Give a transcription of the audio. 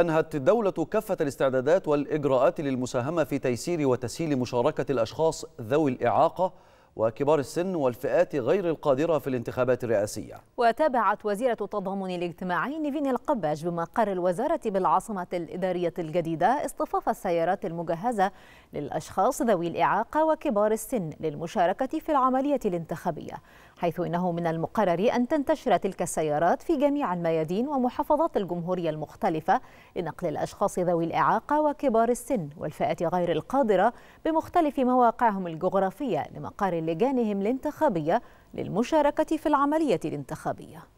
أنهت الدولة كافة الاستعدادات والإجراءات للمساهمة في تيسير وتسهيل مشاركة الأشخاص ذوي الإعاقة وكبار السن والفئات غير القادرة في الانتخابات الرئاسية وتابعت وزيرة التضامن الاجتماعي نيفين القباج بمقر الوزارة بالعاصمة الإدارية الجديدة اصطفاف السيارات المجهزة للأشخاص ذوي الإعاقة وكبار السن للمشاركة في العملية الانتخابية حيث إنه من المقرر أن تنتشر تلك السيارات في جميع الميادين ومحافظات الجمهورية المختلفة لنقل الأشخاص ذوي الإعاقة وكبار السن والفئات غير القادرة بمختلف مواقعهم الجغرافية لمقر لجانهم الانتخابية للمشاركة في العملية الانتخابية